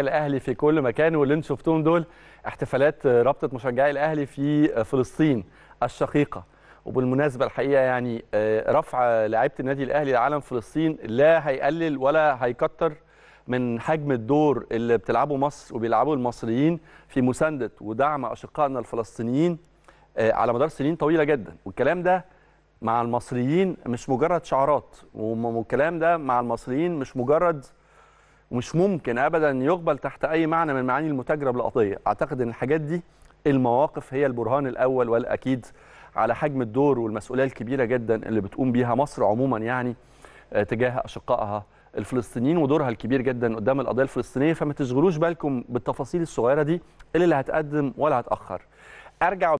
الاهلي في كل مكان واللي انتم شفتوهم دول احتفالات رابطه مشجعي الاهلي في فلسطين الشقيقه وبالمناسبه الحقيقه يعني آه، رفع لعيبه النادي الاهلي لعالم فلسطين لا هيقلل ولا هيكتر من حجم الدور اللي بتلعبه مصر وبيلعبه المصريين في مسانده ودعم اشقائنا الفلسطينيين آه، على مدار سنين طويله جدا والكلام ده مع المصريين مش مجرد شعارات والكلام ده مع المصريين مش مجرد ومش ممكن ابدا يقبل تحت اي معنى من معاني المتاجره بالقضيه اعتقد ان الحاجات دي المواقف هي البرهان الاول والاكيد على حجم الدور والمسؤوليه الكبيره جدا اللي بتقوم بيها مصر عموما يعني آه، تجاه اشقائها الفلسطينيين ودورها الكبير جدا قدام القضيه الفلسطينيه فما تشغلوش بالكم بالتفاصيل الصغيره دي اللي هتقدم ولا هتاخر ارجع